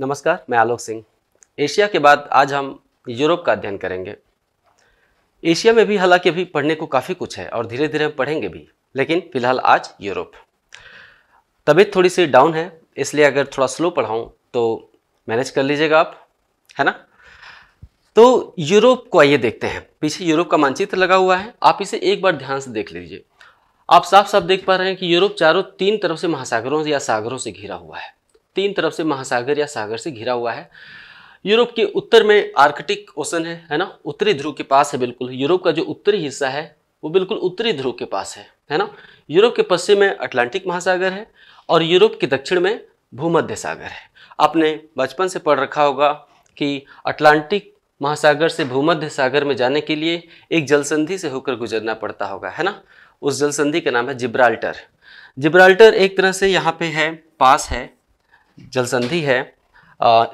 नमस्कार मैं आलोक सिंह एशिया के बाद आज हम यूरोप का अध्ययन करेंगे एशिया में भी हालांकि अभी पढ़ने को काफ़ी कुछ है और धीरे धीरे हम पढ़ेंगे भी लेकिन फिलहाल आज यूरोप तबीयत थोड़ी सी डाउन है इसलिए अगर थोड़ा स्लो पढ़ाऊँ तो मैनेज कर लीजिएगा आप है ना तो यूरोप को आइए देखते हैं पीछे यूरोप का मानचित्र लगा हुआ है आप इसे एक बार ध्यान से देख लीजिए आप साफ साफ देख पा रहे हैं कि यूरोप चारों तीन तरफ से महासागरों या सागरों से घिरा हुआ है तीन तरफ से महासागर या सागर से घिरा हुआ है यूरोप के उत्तर में आर्कटिक ओशन है है ना उत्तरी ध्रुव के पास है बिल्कुल यूरोप का जो उत्तरी हिस्सा है वो बिल्कुल उत्तरी ध्रुव के पास है है ना यूरोप के पश्चिम में अटलांटिक महासागर है और यूरोप के दक्षिण में भूमध्य सागर है आपने बचपन से पढ़ रखा होगा कि अटलांटिक महासागर से भूमध्य सागर में जाने के लिए एक जलसंधि से होकर गुजरना पड़ता होगा है ना उस जलसंधि का नाम है जिब्राल्टर जिब्राल्टर एक तरह से यहाँ पे है पास है जलसंधि है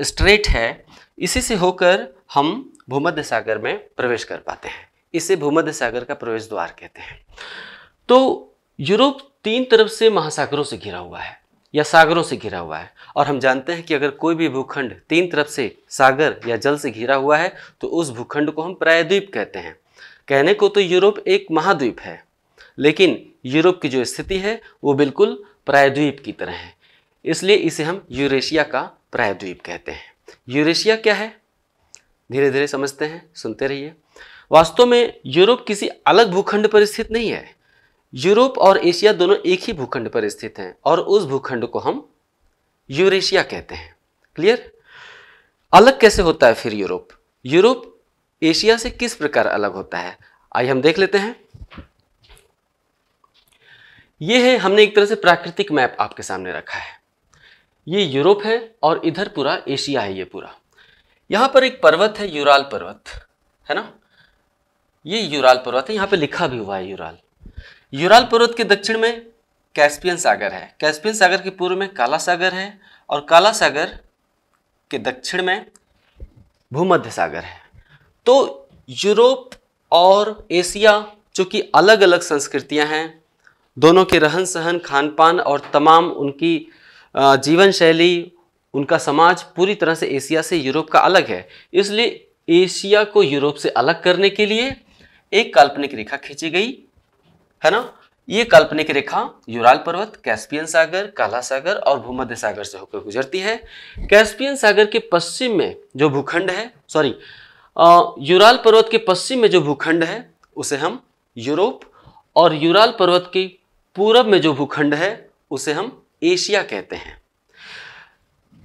स्ट्रेट है इसी से होकर हम भूमध्य सागर में प्रवेश कर पाते हैं इसे भूमध्य सागर का प्रवेश द्वार कहते हैं तो यूरोप तीन तरफ से महासागरों से घिरा हुआ है या सागरों से घिरा हुआ है और हम जानते हैं कि अगर कोई भी भूखंड तीन तरफ से सागर या जल से घिरा हुआ है तो उस भूखंड को हम प्रायद्वीप कहते हैं कहने को तो यूरोप एक महाद्वीप है लेकिन यूरोप की जो स्थिति है वो बिल्कुल प्रायद्वीप की तरह है इसलिए इसे हम यूरेशिया का प्रायद्वीप कहते हैं यूरेशिया क्या है धीरे धीरे समझते हैं सुनते रहिए वास्तव में यूरोप किसी अलग भूखंड पर स्थित नहीं है यूरोप और एशिया दोनों एक ही भूखंड पर स्थित हैं और उस भूखंड को हम यूरेशिया कहते हैं क्लियर अलग कैसे होता है फिर यूरोप यूरोप एशिया से किस प्रकार अलग होता है आइए हम देख लेते हैं यह है हमने एक तरह से प्राकृतिक मैप आपके सामने रखा है ये यूरोप है और इधर पूरा एशिया है ये पूरा यहाँ पर एक पर्वत है यूराल पर्वत है ना ये यूराल पर्वत है यहाँ पे लिखा भी हुआ है यूराल यूराल पर्वत के दक्षिण में कैस्पियन सागर है कैस्पियन सागर के पूर्व में काला सागर है और काला सागर के दक्षिण में भूमध्य सागर है तो यूरोप और एशिया जो अलग अलग संस्कृतियां हैं दोनों के रहन सहन खान पान और तमाम उनकी जीवन शैली उनका समाज पूरी तरह से एशिया से यूरोप का अलग है इसलिए एशिया को यूरोप से अलग करने के लिए एक काल्पनिक रेखा खींची गई है ना ये काल्पनिक रेखा यूराल पर्वत कैस्पियन सागर काला सागर और भूमध्य सागर से होकर गुजरती है कैस्पियन सागर के पश्चिम में जो भूखंड है सॉरी यूराल पर्वत के पश्चिम में जो भूखंड है उसे हम यूरोप और यूराल पर्वत के पूरब में जो भूखंड है उसे हम एशिया कहते हैं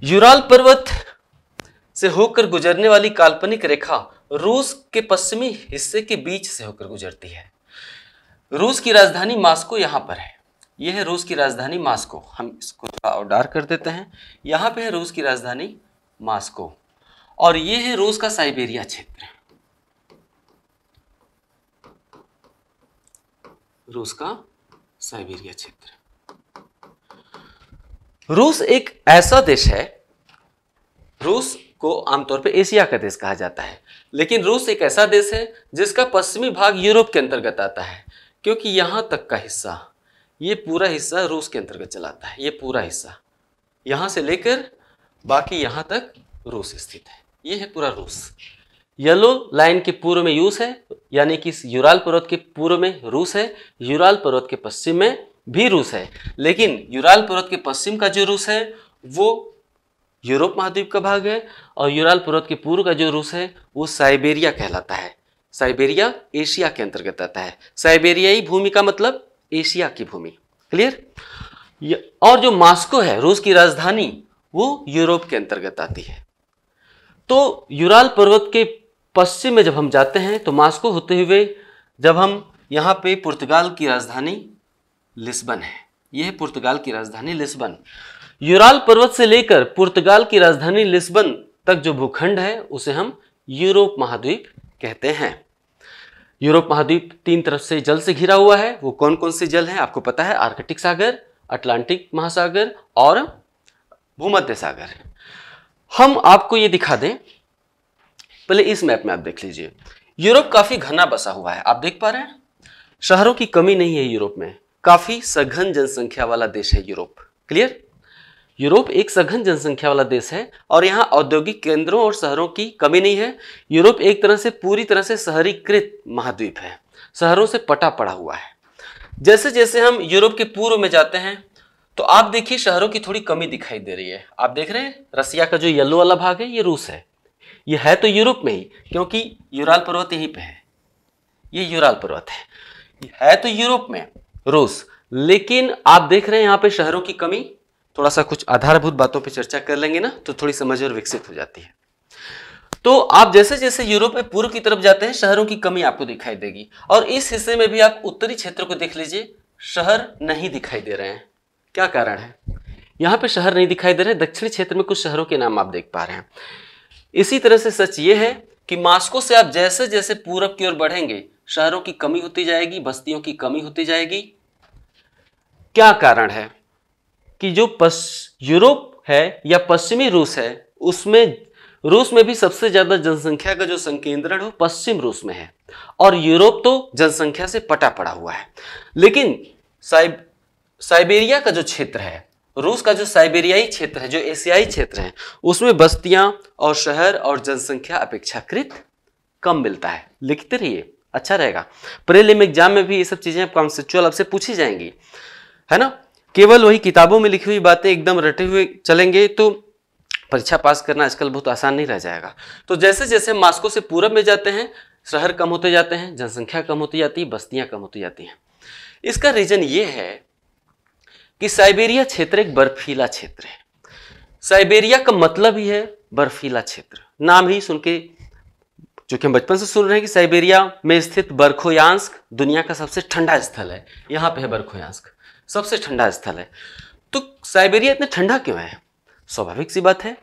यूराल पर्वत से होकर गुजरने वाली काल्पनिक रेखा रूस के पश्चिमी हिस्से के बीच से होकर गुजरती है रूस की राजधानी मास्को यहाँ पर है यह है रूस की राजधानी मास्को हम इसको थोड़ा डार्क कर देते हैं यहाँ पे है रूस की राजधानी मास्को और यह है रूस का साइबेरिया क्षेत्र रूस का साइबेरिया क्षेत्र रूस एक ऐसा देश है रूस को आमतौर पर एशिया का देश कहा जाता है लेकिन रूस एक ऐसा देश है जिसका पश्चिमी भाग यूरोप के अंतर्गत आता है क्योंकि यहाँ तक का हिस्सा ये पूरा हिस्सा रूस के अंतर्गत चलाता है ये पूरा हिस्सा यहाँ से लेकर बाकी यहाँ तक रूस स्थित है ये है पूरा रूस येलो लाइन के पूर्व में यूस है यानी कि यूराल पर्वत के पूर्व में रूस है यूराल पर्वत के पश्चिम में भी रूस है लेकिन यूराल पर्वत के पश्चिम का जो रूस है वो यूरोप महाद्वीप का भाग है और यूराल पर्वत के पूर्व का जो रूस है वो साइबेरिया कहलाता है साइबेरिया एशिया के अंतर्गत आता है साइबेरियाई भूमि का मतलब एशिया की भूमि क्लियर और जो मास्को है रूस की राजधानी वो यूरोप के अंतर्गत आती है तो यूराल पर्वत के पश्चिम में जब हम जाते हैं तो मास्को होते हुए जब हम यहाँ पे पुर्तगाल की राजधानी लिस्बन है यह पुर्तगाल की राजधानी लिस्बन यूराल पर्वत से लेकर पुर्तगाल की राजधानी लिस्बन तक जो भूखंड है उसे हम यूरोप महाद्वीप कहते हैं यूरोप महाद्वीप तीन तरफ से जल से घिरा हुआ है वो कौन कौन से जल है आपको पता है आर्कटिक सागर अटलांटिक महासागर और भूमध्य सागर हम आपको ये दिखा दें पहले इस मैप में आप देख लीजिए यूरोप काफी घना बसा हुआ है आप देख पा रहे हैं शहरों की कमी नहीं है यूरोप में काफी सघन जनसंख्या वाला देश है यूरोप क्लियर यूरोप एक सघन जनसंख्या वाला देश है और यहाँ औद्योगिक केंद्रों और शहरों की कमी नहीं है यूरोप एक तरह से पूरी तरह से शहरीकृत महाद्वीप है शहरों से पटा पड़ा हुआ है जैसे जैसे हम यूरोप के पूर्व में जाते हैं तो आप देखिए शहरों की थोड़ी कमी दिखाई दे रही है आप देख रहे हैं रसिया का जो येलो वाला भाग है ये रूस है ये है तो यूरोप में ही क्योंकि यूराल पर्वत यहीं पे है ये यूराल पर्वत है है तो यूरोप में रूस लेकिन आप देख रहे हैं यहाँ पे शहरों की कमी थोड़ा सा कुछ आधारभूत बातों पे चर्चा कर लेंगे ना तो थोड़ी समझ और विकसित हो जाती है तो आप जैसे जैसे यूरोप में पूर्व की तरफ जाते हैं शहरों की कमी आपको दिखाई देगी और इस हिस्से में भी आप उत्तरी क्षेत्र को देख लीजिए शहर नहीं दिखाई दे रहे हैं क्या कारण है यहाँ पे शहर नहीं दिखाई दे रहे दक्षिणी क्षेत्र में कुछ शहरों के नाम आप देख पा रहे हैं इसी तरह से सच ये है कि मास्को से आप जैसे जैसे पूरब की ओर बढ़ेंगे शहरों की कमी होती जाएगी बस्तियों की कमी होती जाएगी क्या कारण है कि जो पश्च यूरोप है या पश्चिमी रूस है उसमें रूस में भी सबसे ज़्यादा जनसंख्या का जो संकेंद्रण है पश्चिम रूस में है और यूरोप तो जनसंख्या से पटा पड़ा हुआ है लेकिन साइब साइबेरिया का जो क्षेत्र है रूस का जो साइबेरियाई क्षेत्र है जो एशियाई क्षेत्र है उसमें बस्तियां और शहर और जनसंख्या अपेक्षाकृत कम मिलता है लिखते रहिए अच्छा रहेगा प्रेलिम एग्जाम में भी ये सब चीज़ें कॉन्सेप्चुअल आपसे पूछी जाएंगी है ना केवल वही किताबों में लिखी हुई बातें एकदम रटे हुए चलेंगे तो परीक्षा पास करना आजकल बहुत आसान नहीं रह जाएगा तो जैसे जैसे मास्को से पूरब में जाते हैं शहर कम होते जाते हैं जनसंख्या कम होती जाती है बस्तियां कम होती जाती हैं इसका रीजन ये है कि साइबेरिया क्षेत्र एक बर्फीला क्षेत्र है साइबेरिया का मतलब ही है बर्फीला क्षेत्र नाम ही सुन के जो कि हम बचपन से सुन रहे हैं कि साइबेरिया में स्थित बर्खोयांस्क दुनिया का सबसे ठंडा स्थल है यहाँ पे है बर्खोयांस्क सबसे ठंडा स्थल है तो साइबेरिया इतना ठंडा क्यों है स्वाभाविक सी बात है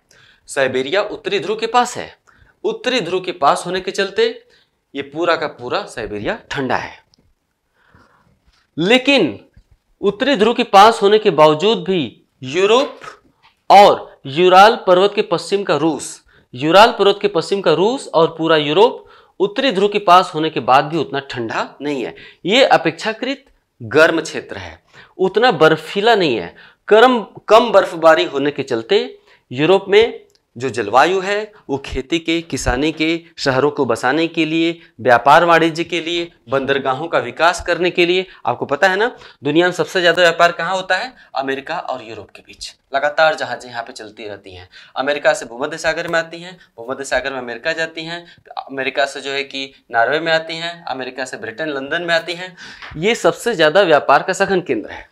साइबेरिया उत्तरी ध्रुव के पास है उत्तरी ध्रुव के पास होने के चलते ये पूरा का पूरा साइबेरिया ठंडा है लेकिन उत्तरी ध्रुव के पास होने के बावजूद भी यूरोप और यूराल पर्वत के पश्चिम का रूस यूराल पर्वत के पश्चिम का रूस और पूरा यूरोप उत्तरी ध्रुव के पास होने के बाद भी उतना ठंडा नहीं है ये अपेक्षाकृत गर्म क्षेत्र है उतना बर्फीला नहीं है कर्म कम बर्फबारी होने के चलते यूरोप में जो जलवायु है वो खेती के किसानी के शहरों को बसाने के लिए व्यापार वाणिज्य के लिए बंदरगाहों का विकास करने के लिए आपको पता है ना दुनिया में सबसे ज़्यादा व्यापार कहाँ होता है अमेरिका और यूरोप के बीच लगातार जहाज़ें यहाँ पे चलती रहती हैं अमेरिका से भूमध्य सागर में आती हैं भूमध्य सागर में अमेरिका जाती हैं अमेरिका से जो है कि नॉर्वे में आती हैं अमेरिका से ब्रिटेन लंदन में आती हैं ये सबसे ज़्यादा व्यापार का सघन केंद्र है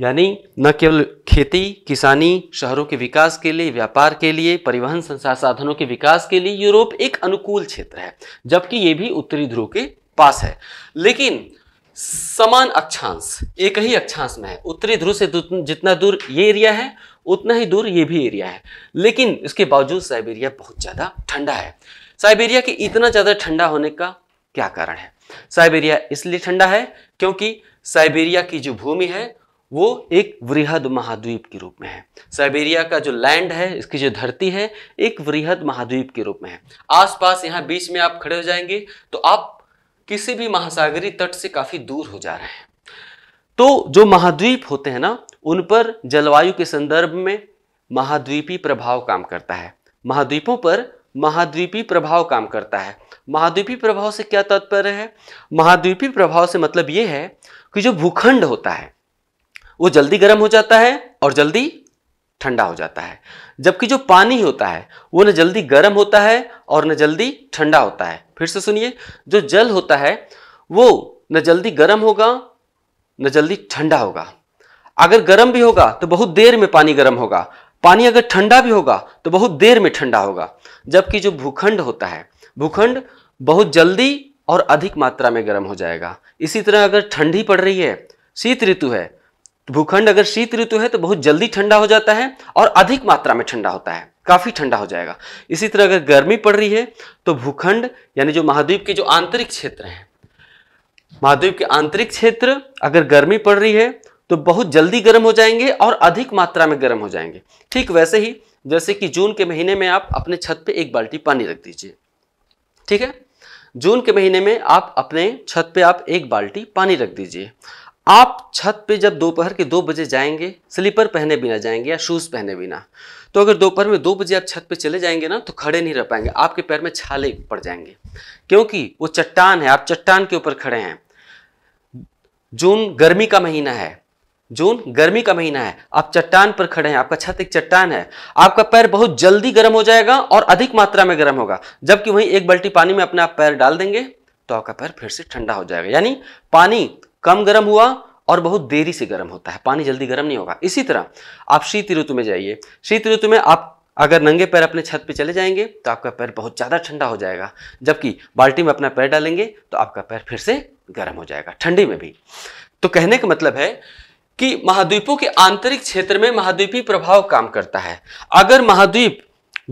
यानी न केवल खेती किसानी शहरों के विकास के लिए व्यापार के लिए परिवहन संसार साधनों के विकास के लिए यूरोप एक अनुकूल क्षेत्र है जबकि ये भी उत्तरी ध्रुव के पास है लेकिन समान अक्षांश एक ही अक्षांश में है उत्तरी ध्रुव से जितना दूर ये एरिया है उतना ही दूर ये भी एरिया है लेकिन इसके बावजूद साइबेरिया बहुत ज़्यादा ठंडा है साइबेरिया के इतना ज़्यादा ठंडा होने का क्या कारण है साइबेरिया इसलिए ठंडा है क्योंकि साइबेरिया की जो भूमि है वो एक वृहद महाद्वीप के रूप में है साइबेरिया का जो लैंड है इसकी जो धरती है एक वृहद महाद्वीप के रूप में है आसपास यहाँ बीच में आप खड़े हो जाएंगे तो आप किसी भी महासागरी तट से काफ़ी दूर हो जा रहे हैं तो जो महाद्वीप होते हैं ना उन पर जलवायु के संदर्भ में महाद्वीपी प्रभाव काम करता है महाद्वीपों पर महाद्वीपी प्रभाव काम करता है महाद्वीपी प्रभाव से क्या तात्पर्य है महाद्वीपी प्रभाव से मतलब ये है कि जो भूखंड होता है वो जल्दी गर्म हो जाता है और जल्दी ठंडा हो जाता है जबकि जो पानी होता है वो न जल्दी गर्म होता है और न जल्दी ठंडा होता है फिर से सुनिए जो जल होता है वो न जल्दी गर्म होगा न जल्दी ठंडा होगा अगर गर्म भी होगा तो बहुत देर में पानी गर्म होगा पानी अगर ठंडा भी होगा तो बहुत देर में ठंडा होगा जबकि जो भूखंड होता है भूखंड बहुत जल्दी और अधिक मात्रा में गर्म हो जाएगा इसी तरह अगर ठंडी पड़ रही है शीत ऋतु है तो भूखंड अगर शीत ऋतु है तो बहुत जल्दी ठंडा हो जाता है और अधिक मात्रा में ठंडा होता है काफ़ी ठंडा हो जाएगा इसी तरह अगर गर्मी पड़ रही है तो भूखंड यानी जो महाद्वीप के जो आंतरिक क्षेत्र हैं महाद्वीप के आंतरिक क्षेत्र अगर गर्मी पड़ रही है तो बहुत जल्दी गर्म हो जाएंगे और अधिक मात्रा में गर्म हो जाएंगे ठीक वैसे ही जैसे कि जून के महीने में आप अपने छत पे एक बाल्टी पानी रख दीजिए ठीक है जून के महीने में आप अपने छत पे आप एक बाल्टी पानी रख दीजिए आप छत पे जब दोपहर के दो बजे जाएंगे स्लीपर पहने बिना जाएंगे या शूज़ पहने बिना तो अगर दोपहर में दो बजे आप छत पे चले जाएंगे ना तो खड़े नहीं रह पाएंगे आपके पैर में छाले पड़ जाएंगे क्योंकि वो चट्टान है आप चट्टान के ऊपर खड़े हैं जून गर्मी का महीना है जून गर्मी का महीना है आप चट्टान पर खड़े हैं आपका छत एक चट्टान है आपका पैर बहुत जल्दी गर्म हो जाएगा और अधिक मात्रा में गर्म होगा जबकि वहीं एक बाल्टी पानी में अपना पैर डाल देंगे तो आपका पैर फिर से ठंडा हो जाएगा यानी पानी कम गर्म हुआ और बहुत देरी से गर्म होता है पानी जल्दी गर्म नहीं होगा इसी तरह आप शीत ऋतु में जाइए शीत ऋतु में आप अगर नंगे पैर अपने छत पे चले जाएंगे तो आपका पैर बहुत ज़्यादा ठंडा हो जाएगा जबकि बाल्टी में अपना पैर डालेंगे तो आपका पैर फिर से गर्म हो जाएगा ठंडी में भी तो कहने का मतलब है कि महाद्वीपों के आंतरिक क्षेत्र में महाद्वीपीय प्रभाव काम करता है अगर महाद्वीप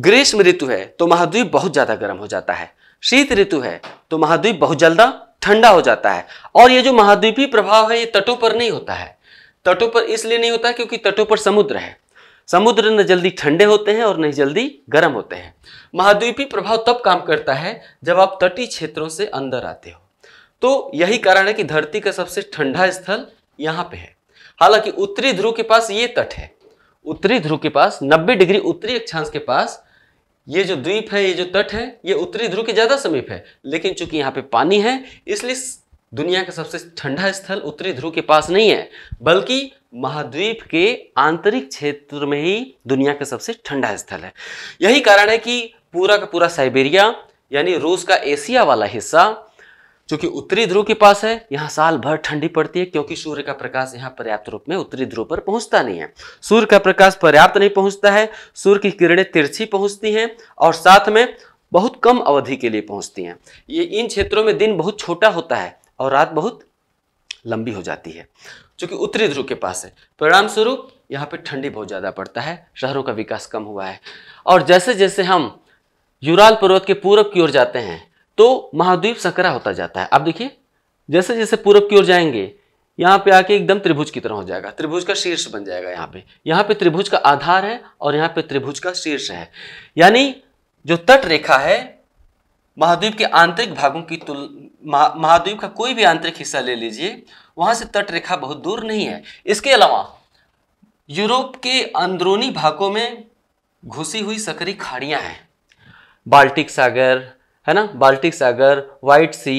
ग्रीष्म ऋतु है तो महाद्वीप बहुत ज़्यादा गर्म हो जाता है शीत ऋतु है तो महाद्वीप बहुत जल्दा ठंडा हो जाता है और ये जो महाद्वीपीय प्रभाव है ये तटों पर नहीं होता है तटों पर इसलिए नहीं होता है क्योंकि तटों पर समुद्र है समुद्र न जल्दी ठंडे होते हैं और न जल्दी गर्म होते हैं महाद्वीपीय प्रभाव तब काम करता है जब आप तटीय क्षेत्रों से अंदर आते हो तो यही कारण है कि धरती का सबसे ठंडा स्थल यहाँ पे है हालांकि उत्तरी ध्रुव के पास ये तट है उत्तरी ध्रुव के पास 90 डिग्री उत्तरी अक्षांश के पास ये जो द्वीप है ये जो तट है ये उत्तरी ध्रुव के ज़्यादा समीप है लेकिन चूंकि यहाँ पे पानी है इसलिए दुनिया का सबसे ठंडा स्थल उत्तरी ध्रुव के पास नहीं है बल्कि महाद्वीप के आंतरिक क्षेत्र में ही दुनिया का सबसे ठंडा स्थल है यही कारण है कि पूरा का पूरा साइबेरिया यानी रूस का एशिया वाला हिस्सा क्योंकि उत्तरी ध्रुव के पास है यहाँ साल भर ठंडी पड़ती है क्योंकि सूर्य का प्रकाश यहाँ पर्याप्त रूप में उत्तरी ध्रुव पर पहुंचता नहीं है सूर्य का प्रकाश पर्याप्त नहीं पहुंचता है सूर्य की किरणें तिरछी पहुंचती हैं और साथ में बहुत कम अवधि के लिए पहुंचती हैं ये इन क्षेत्रों में दिन बहुत छोटा होता है और रात बहुत लंबी हो जाती है चूंकि उत्तरी ध्रुव के पास है परिणाम स्वरूप यहाँ पर ठंडी बहुत ज़्यादा पड़ता है शहरों का विकास कम हुआ है और जैसे जैसे हम यूराल पर्वत के पूर्व की ओर जाते हैं तो महाद्वीप सकरा होता जाता है अब देखिए जैसे जैसे पूरब की ओर जाएंगे यहाँ पे आके एकदम त्रिभुज की तरह हो जाएगा त्रिभुज का शीर्ष बन जाएगा यहाँ पे यहाँ पे त्रिभुज का आधार है और यहाँ पे त्रिभुज का शीर्ष है यानी जो तट रेखा है महाद्वीप के आंतरिक भागों की तुल मह, महाद्वीप का कोई भी आंतरिक हिस्सा ले लीजिए वहां से तट रेखा बहुत दूर नहीं है इसके अलावा यूरोप के अंदरूनी भागों में घुसी हुई सकरी खाड़ियां हैं बाल्टिक सागर है ना बाल्टिक सागर वाइट सी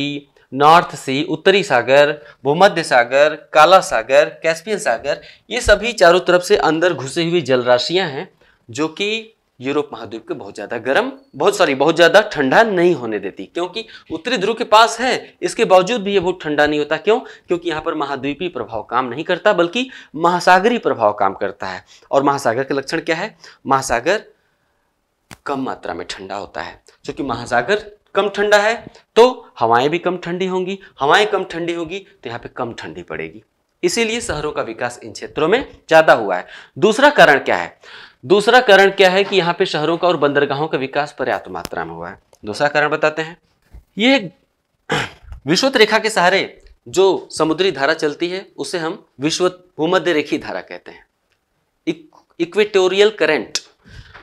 नॉर्थ सी उत्तरी सागर भूमध्य सागर काला सागर कैस्पियन सागर ये सभी चारों तरफ से अंदर घुसे हुई जलराशियाँ हैं जो कि यूरोप महाद्वीप के बहुत ज़्यादा गर्म बहुत सॉरी बहुत ज़्यादा ठंडा नहीं होने देती क्योंकि उत्तरी ध्रुव के पास है इसके बावजूद भी ये बहुत ठंडा नहीं होता क्यों क्योंकि यहाँ पर महाद्वीपीय प्रभाव काम नहीं करता बल्कि महासागरी प्रभाव काम करता है और महासागर के लक्षण क्या है महासागर कम मात्रा में ठंडा होता है क्योंकि महासागर कम ठंडा है तो हवाएं भी कम ठंडी होंगी हवाएं कम ठंडी होगी तो यहाँ पे कम ठंडी पड़ेगी इसीलिए शहरों का विकास इन क्षेत्रों में ज़्यादा हुआ है दूसरा कारण क्या है दूसरा कारण क्या है कि यहाँ पे शहरों का और बंदरगाहों का विकास पर्याप्त मात्रा में हुआ है दूसरा कारण बताते हैं ये विश्वत रेखा के सहारे जो समुद्री धारा चलती है उसे हम विश्व भूमध्य रेखी धारा कहते हैं इक्वेटोरियल करंट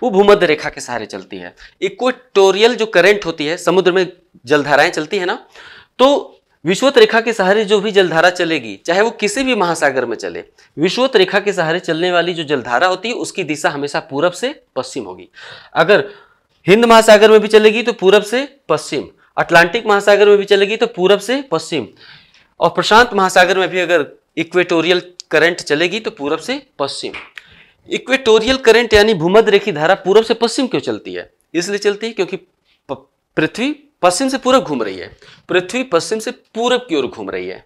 वो भूमध्य रेखा के सहारे चलती है इक्वेटोरियल जो करंट होती है समुद्र में जलधाराएं चलती है ना तो विश्वत रेखा के सहारे जो भी जलधारा चलेगी चाहे वो किसी भी महासागर में चले विश्वत रेखा के सहारे चलने वाली जो जलधारा होती है उसकी दिशा हमेशा पूरब से पश्चिम होगी अगर हिंद महासागर में भी चलेगी तो पूरब से पश्चिम अटलांटिक महासागर में भी चलेगी तो पूरब से पश्चिम और प्रशांत महासागर में भी अगर इक्वेटोरियल करंट चलेगी तो पूरब से पश्चिम इक्वेटोरियल करंट यानी भूमध्य रेखी धारा पूर्व से पश्चिम क्यों चलती है इसलिए चलती है क्योंकि पृथ्वी पश्चिम से पूर्व घूम रही है पृथ्वी पश्चिम से पूर्व की ओर घूम रही है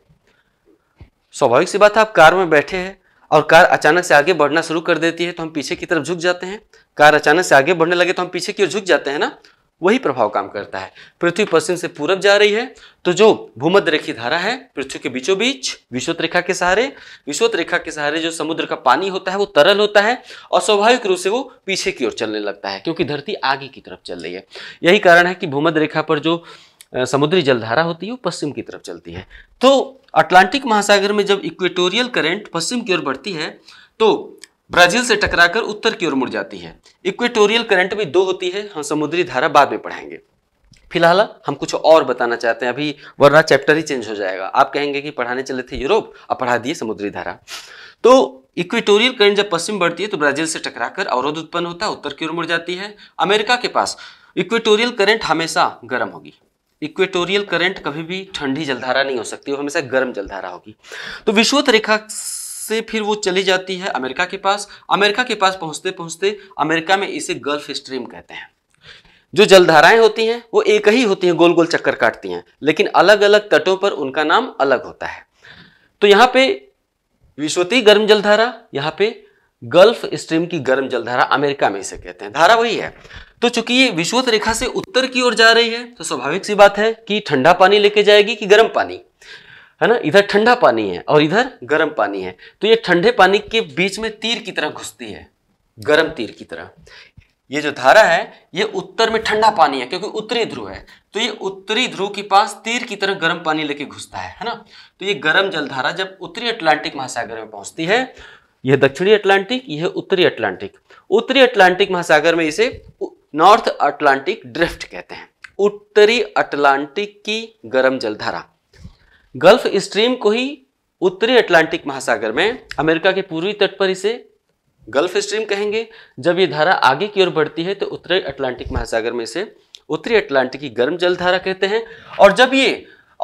स्वाभाविक सी बात है आप कार में बैठे हैं और कार अचानक से आगे बढ़ना शुरू कर देती है तो हम पीछे की तरफ झुक जाते हैं कार अचानक से आगे बढ़ने लगे तो हम पीछे की ओर झुक जाते हैं ना वही प्रभाव काम करता है पृथ्वी पश्चिम से पूरब जा रही है तो जो भूमध्य रेखी धारा है पृथ्वी के बीचों बीच विश्वत रेखा के सहारे विश्वत रेखा के सहारे जो समुद्र का पानी होता है वो तरल होता है और स्वाभाविक रूप से वो पीछे की ओर चलने लगता है क्योंकि धरती आगे की तरफ चल रही है यही कारण है कि भूमध्य रेखा पर जो समुद्री जलधारा होती है वो पश्चिम की तरफ चलती है तो अटलांटिक महासागर में जब इक्वेटोरियल करेंट पश्चिम की ओर बढ़ती है तो ब्राजील से टकराकर उत्तर की ओर मुड़ जाती है इक्वेटोरियल करंट भी दो होती है हम समुद्री धारा बाद में पढ़ाएंगे फिलहाल हम कुछ और बताना चाहते हैं अभी वरना चैप्टर ही चेंज हो जाएगा आप कहेंगे कि पढ़ाने चले थे यूरोप अब पढ़ा दिए समुद्री धारा तो इक्वेटोरियल करंट जब पश्चिम बढ़ती है तो ब्राजील से टकराकर अवरोध उत्पन्न होता है उत्तर की ओर मुड़ जाती है अमेरिका के पास इक्वेटोरियल करंट हमेशा गर्म होगी इक्वेटोरियल करंट कभी भी ठंडी जलधारा नहीं हो सकती वो हमेशा गर्म जलधारा होगी तो विश्वत रेखा से फिर वो चली जाती है अमेरिका के पास अमेरिका के पास पहुंचते पहुंचते अमेरिका में इसे गल्फ स्ट्रीम कहते हैं जो जलधाराएं होती हैं वो एक ही होती हैं गोल गोल चक्कर काटती हैं लेकिन अलग अलग तटों पर उनका नाम अलग होता है तो यहाँ पे विश्वती गर्म जलधारा यहाँ पे गल्फ स्ट्रीम की गर्म जलधारा अमेरिका में इसे कहते हैं धारा वही है तो चूंकि ये विश्वत रेखा से उत्तर की ओर जा रही है तो स्वाभाविक सी बात है कि ठंडा पानी लेके जाएगी कि गर्म पानी है ना इधर ठंडा पानी है और इधर गर्म पानी है तो ये ठंडे पानी के बीच में तीर की तरह घुसती है गर्म तीर की तरह ये जो धारा है ये उत्तर में ठंडा पानी है क्योंकि उत्तरी ध्रुव है तो ये उत्तरी ध्रुव के पास तीर की तरह गर्म पानी लेके घुसता है है ना तो ये गर्म जलधारा जब उत्तरी अटलांटिक महासागर में पहुंचती है यह दक्षिणी अटलांटिक यह उत्तरी अटलांटिक उत्तरी अटलांटिक महासागर में इसे नॉर्थ अटलांटिक ड्रिफ्ट कहते हैं उत्तरी अटलांटिक की गर्म जलधारा गल्फ स्ट्रीम को ही उत्तरी अटलांटिक महासागर में अमेरिका के पूर्वी तट पर इसे गल्फ स्ट्रीम कहेंगे जब ये धारा आगे की ओर बढ़ती है तो उत्तरी अटलांटिक महासागर में इसे उत्तरी अटलांटिक की गर्म जल धारा कहते हैं और जब ये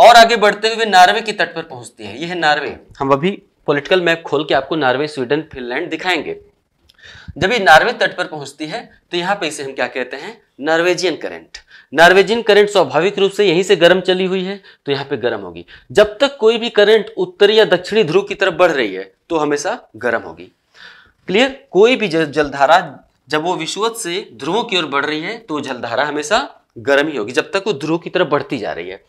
और आगे बढ़ते हुए नार्वे के तट पर पहुंचती है यह है नार्वे हम अभी पॉलिटिकल मैप खोल के आपको नार्वे स्वीडन फिनलैंड दिखाएंगे जब ये नार्वे तट पर पहुंचती है तो यहाँ पे इसे हम क्या कहते हैं नॉर्वेजियन करेंट नॉर्वेजियन करंट स्वाभाविक रूप से यहीं से गर्म चली हुई है तो यहाँ पे गर्म होगी जब तक कोई भी करंट उत्तरी या दक्षिणी ध्रुव की तरफ बढ़ रही है तो हमेशा गर्म होगी क्लियर कोई भी जलधारा जब वो विश्वत से ध्रुवों की ओर बढ़ रही है तो जलधारा हमेशा गर्म ही होगी जब तक वो ध्रुव की तरफ बढ़ती जा रही है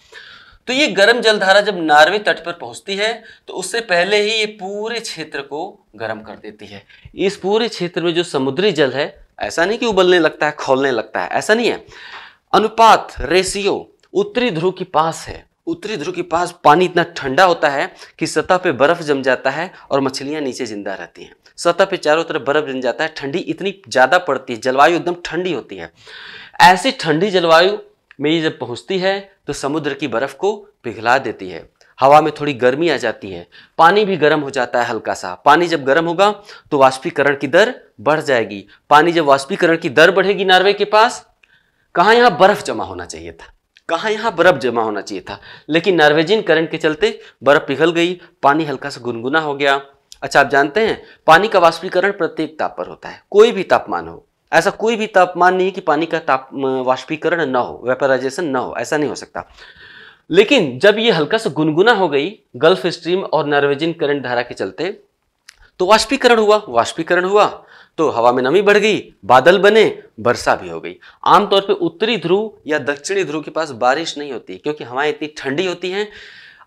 तो ये गर्म जलधारा जब नार्वे तट पर पहुंचती है तो उससे पहले ही ये पूरे क्षेत्र को गर्म कर देती है इस पूरे क्षेत्र में जो समुद्री जल है ऐसा नहीं कि उबलने लगता है खोलने लगता है ऐसा नहीं है अनुपात रेशियो उत्तरी ध्रुव के पास है उत्तरी ध्रुव के पास पानी इतना ठंडा होता है कि सतह पे बर्फ जम जाता है और मछलियां नीचे जिंदा रहती हैं सतह पे चारों तरफ बर्फ जम जाता है ठंडी इतनी ज़्यादा पड़ती है जलवायु एकदम ठंडी होती है ऐसी ठंडी जलवायु में ये जब पहुंचती है तो समुद्र की बर्फ को पिघला देती है हवा में थोड़ी गर्मी आ जाती है पानी भी गर्म हो जाता है हल्का सा पानी जब गर्म होगा तो वाष्पीकरण की दर बढ़ जाएगी पानी जब वाष्पीकरण की दर बढ़ेगी नॉर्वे के पास कहाँ यहाँ बर्फ जमा होना चाहिए था कहाँ यहाँ बर्फ जमा होना चाहिए था लेकिन नॉर्वेजियन करंट के चलते बर्फ पिघल गई पानी हल्का सा गुनगुना हो गया अच्छा आप जानते हैं पानी का वाष्पीकरण प्रत्येक ताप पर होता है कोई भी तापमान हो ऐसा कोई भी तापमान नहीं कि पानी का ताप वाष्पीकरण न हो वेपराइजेशन न हो ऐसा नहीं हो सकता लेकिन जब ये हल्का सा गुनगुना हो गई गल्फ स्ट्रीम और नॉर्वेजियन करंट धारा के चलते तो वाष्पीकरण हुआ वाष्पीकरण हुआ तो हवा में नमी बढ़ गई बादल बने वर्षा भी हो गई आमतौर पर उत्तरी ध्रुव या दक्षिणी ध्रुव के पास बारिश नहीं होती क्योंकि हवाएं इतनी ठंडी होती हैं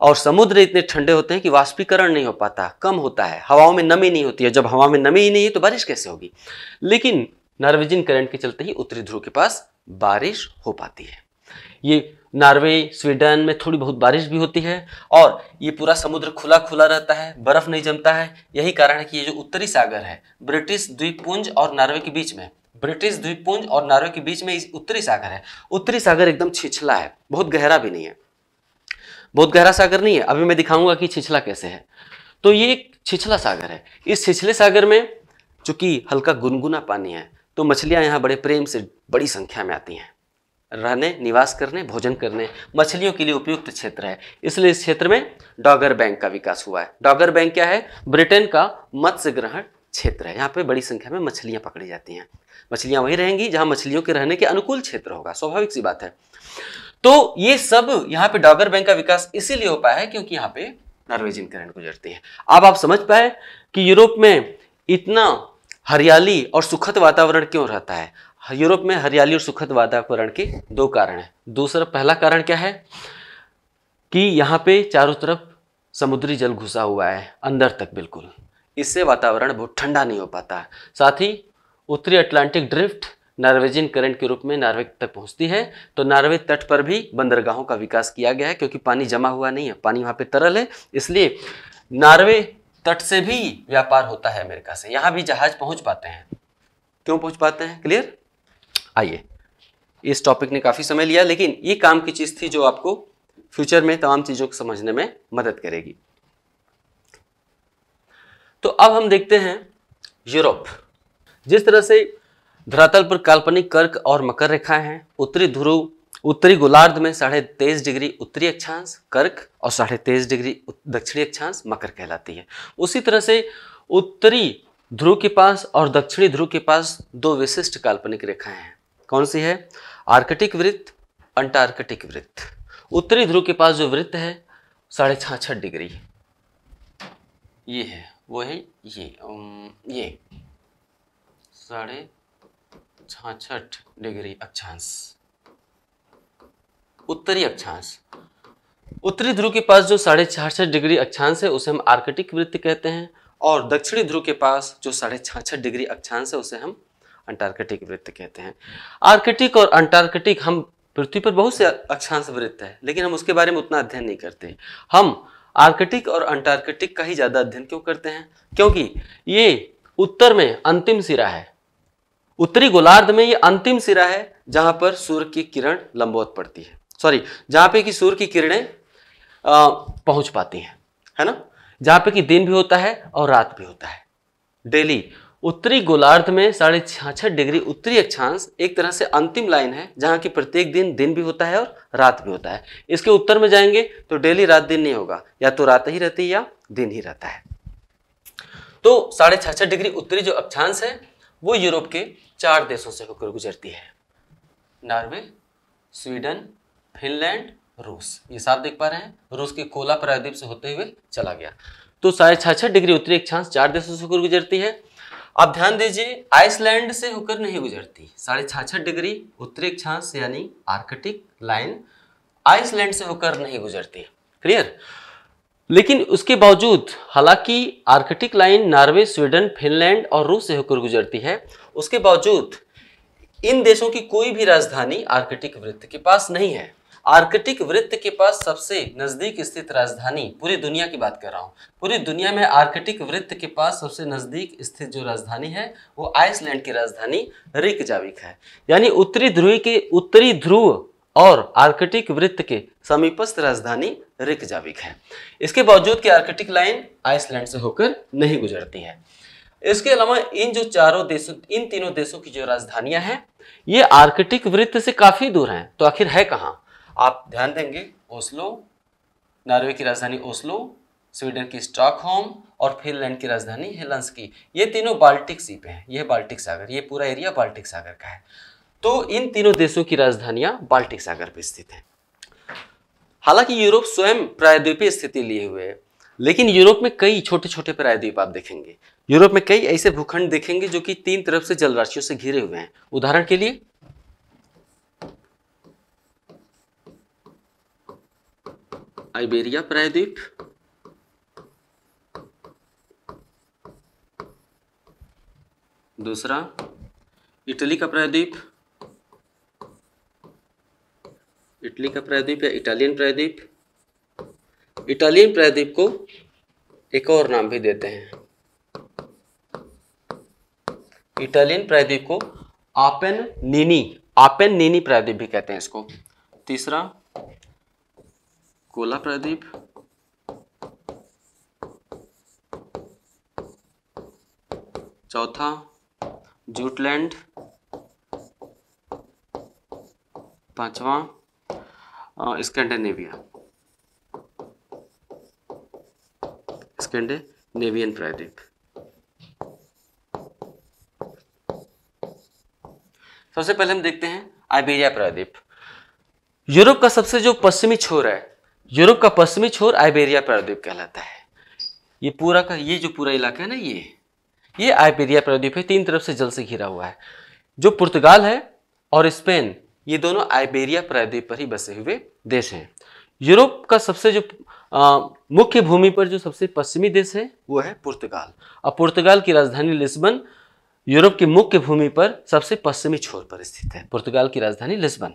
और समुद्र इतने ठंडे होते हैं कि वाष्पीकरण नहीं हो पाता कम होता है हवाओं में नमी नहीं होती है जब हवा में नमी ही नहीं है तो बारिश कैसे होगी लेकिन नॉर्वेजियन करंट के चलते ही उत्तरी ध्रुव के पास बारिश हो पाती है ये नॉर्वे स्वीडन में थोड़ी बहुत बारिश भी होती है और ये पूरा समुद्र खुला खुला रहता है बर्फ़ नहीं जमता है यही कारण है कि ये जो उत्तरी सागर है ब्रिटिश द्वीपपुंज और नॉर्वे के बीच में ब्रिटिश द्वीपपुंज और नॉर्वे के बीच में उत्तरी सागर है उत्तरी सागर एकदम छिछला है बहुत गहरा भी नहीं है बहुत गहरा सागर नहीं है अभी मैं दिखाऊंगा कि छिछला कैसे है तो ये एक छिछला सागर है इस छिछले सागर में चूंकि हल्का गुनगुना पानी है तो मछलियाँ यहाँ बड़े प्रेम से बड़ी संख्या में आती हैं रहने निवास करने भोजन करने मछलियों के लिए उपयुक्त क्षेत्र है इसलिए इस क्षेत्र में डॉगर बैंक का विकास हुआ है डॉगर बैंक क्या है ब्रिटेन का मत्स्य ग्रहण क्षेत्र है यहाँ पे बड़ी संख्या में मछलियाँ पकड़ी जाती हैं मछलियाँ वहीं रहेंगी जहाँ मछलियों के रहने के अनुकूल क्षेत्र होगा स्वाभाविक सी बात है तो ये सब यहाँ पे डॉगर बैंक का विकास इसीलिए हो पाया है क्योंकि यहाँ पे नॉर्वेजियन करंट गुजरती है अब आप समझ पाए कि यूरोप में इतना हरियाली और सुखद वातावरण क्यों रहता है यूरोप में हरियाली और सुखद वातावरण के दो कारण हैं दूसरा पहला कारण क्या है कि यहाँ पे चारों तरफ समुद्री जल घुसा हुआ है अंदर तक बिल्कुल इससे वातावरण बहुत ठंडा नहीं हो पाता है साथ ही उत्तरी अटलांटिक ड्रिफ्ट नॉर्वेजियन करंट के रूप में नार्वे तक पहुंचती है तो नार्वे तट पर भी बंदरगाहों का विकास किया गया है क्योंकि पानी जमा हुआ नहीं है पानी वहाँ पे तरल है इसलिए नार्वे तट से भी व्यापार होता है अमेरिका से यहाँ भी जहाज पहुँच पाते हैं क्यों पहुँच पाते हैं क्लियर आइए इस टॉपिक ने काफ़ी समय लिया लेकिन ये काम की चीज़ थी जो आपको फ्यूचर में तमाम चीज़ों को समझने में मदद करेगी तो अब हम देखते हैं यूरोप जिस तरह से धरातल पर काल्पनिक कर्क और मकर रेखाएं हैं उत्तरी ध्रुव उत्तरी गोलार्ध में साढ़े तेईस डिग्री उत्तरी अक्षांश कर्क और साढ़े तेईस डिग्री दक्षिणी अक्षांश मकर कहलाती है उसी तरह से उत्तरी ध्रुव के पास और दक्षिणी ध्रुव के पास दो विशिष्ट काल्पनिक रेखाएं हैं कौन सी है आर्कटिक वृत्त अंटार्कटिक वृत्त उत्तरी ध्रुव के पास जो वृत्त है साढ़े छाछ डिग्री ये है वो है ये ये साढ़े छाछठ डिग्री अक्षांश उत्तरी अक्षांश उत्तरी ध्रुव के पास जो साढ़े छाछठ डिग्री अक्षांश है उसे हम आर्कटिक वृत्त कहते हैं और दक्षिणी ध्रुव के पास जो साढ़े छाछठ डिग्री अक्षांश है उसे हम अंटार्कटिक वृत्त कहते हैं आर्कटिक और अंटार्कटिक हम पृथ्वी पर बहुत से अक्षांश वृत्त है लेकिन हम उसके बारे में उतना अध्ययन नहीं करते हम आर्कटिक और अंटार्कटिक का ही ज़्यादा अध्ययन क्यों करते हैं क्योंकि ये उत्तर में अंतिम सिरा है उत्तरी गोलार्ध में ये अंतिम सिरा है जहां पर सूर्य की किरण लंबवत पड़ती है सॉरी जहां पे कि सूर्य की किरणें पहुंच पाती हैं है ना जहां पे कि दिन भी होता है और रात भी होता है डेली उत्तरी गोलार्ध में साढ़े छियासठ डिग्री उत्तरी अक्षांश एक तरह से अंतिम लाइन है जहां की प्रत्येक दिन दिन भी होता है और रात भी होता है इसके उत्तर में जाएंगे तो डेली रात दिन नहीं होगा या तो रात ही रहती है या दिन ही रहता है तो साढ़े छियासठ डिग्री उत्तरी जो अक्षांश है वो यूरोप के चार देशों से होकर गुजरती है नॉर्वे स्वीडन फिनलैंड रूस ये साफ देख पा रहे हैं रूस के कोला प्रायद्वीप से होते हुए चला गया तो साढ़े छियासठ डिग्री उत्तरी अक्षांश चार देशों से होकर गुजरती है अब ध्यान दीजिए आइसलैंड से होकर नहीं गुजरती साढ़े छाछठ डिग्री उत्तरी अक्षांश यानी आर्कटिक लाइन आइसलैंड से होकर नहीं गुजरती क्लियर लेकिन उसके बावजूद हालांकि Arctic line Norway Sweden Finland और रूस से होकर गुजरती है उसके बावजूद इन देशों की कोई भी राजधानी आर्कटिक वृत्त के पास नहीं है आर्कटिक वृत्त के पास सबसे नज़दीक स्थित राजधानी पूरी दुनिया की बात कर रहा हूँ पूरी दुनिया में आर्कटिक वृत्त के पास सबसे नज़दीक स्थित जो राजधानी है वो आइसलैंड की राजधानी रिकजाविक है यानी उत्तरी ध्रुवी के उत्तरी ध्रुव और आर्कटिक वृत्त के समीपस्थ राजधानी रिकजाविक है इसके बावजूद कि आर्कटिक लाइन आइसलैंड से होकर नहीं गुजरती है इसके अलावा इन जो चारों देशों इन तीनों देशों की जो राजधानियां हैं ये आर्कटिक वृत्त से काफ़ी दूर हैं तो आखिर है कहाँ आप ध्यान देंगे ओस्लो नॉर्वे की राजधानी ओस्लो स्वीडन की स्टॉकहोम और फिनलैंड की राजधानी की ये तीनों बाल्टिक सी पे हैं ये बाल्टिक सागर ये पूरा एरिया बाल्टिक सागर का है तो इन तीनों देशों की राजधानियां बाल्टिक सागर पर स्थित हैं हालांकि यूरोप स्वयं प्रायद्वीपीय स्थिति लिए हुए लेकिन यूरोप में कई छोटे छोटे प्रायद्वीप आप देखेंगे यूरोप में कई ऐसे भूखंड देखेंगे जो कि तीन तरफ से जलराशियों से घिरे हुए हैं उदाहरण के लिए आइबेरिया प्रायद्वीप दूसरा इटली का प्रायद्वीप इटली का प्रायद्वीप या इटालियन प्रायद्वीप इटालियन प्रायद्वीप को एक और नाम भी देते हैं इटालियन प्रायद्वीप को आपेन नीनी आपेन नीनी प्रायद्वीप भी कहते हैं इसको तीसरा कोला प्रदीप चौथा जूटलैंड पांचवा स्कैंडिनेविया स्कैंडिनेवियन प्रदीप सबसे पहले हम देखते हैं आइबेरिया प्रदीप यूरोप का सबसे जो पश्चिमी छोर है यूरोप का पश्चिमी छोर आइबेरिया प्रायद्वीप कहलाता है ये पूरा का ये जो पूरा इलाका है ना ये ये आइबेरिया प्रायद्वीप है तीन तरफ से जल से घिरा हुआ है जो पुर्तगाल है और स्पेन ये दोनों आइबेरिया प्रायद्वीप पर ही बसे हुए देश हैं यूरोप का सबसे जो मुख्य भूमि पर जो सबसे पश्चिमी देश है वो है पुर्तगाल और पुर्तगाल की राजधानी लिस्बन यूरोप की मुख्य भूमि पर सबसे पश्चिमी छोर पर स्थित है पुर्तगाल की राजधानी लिस्बन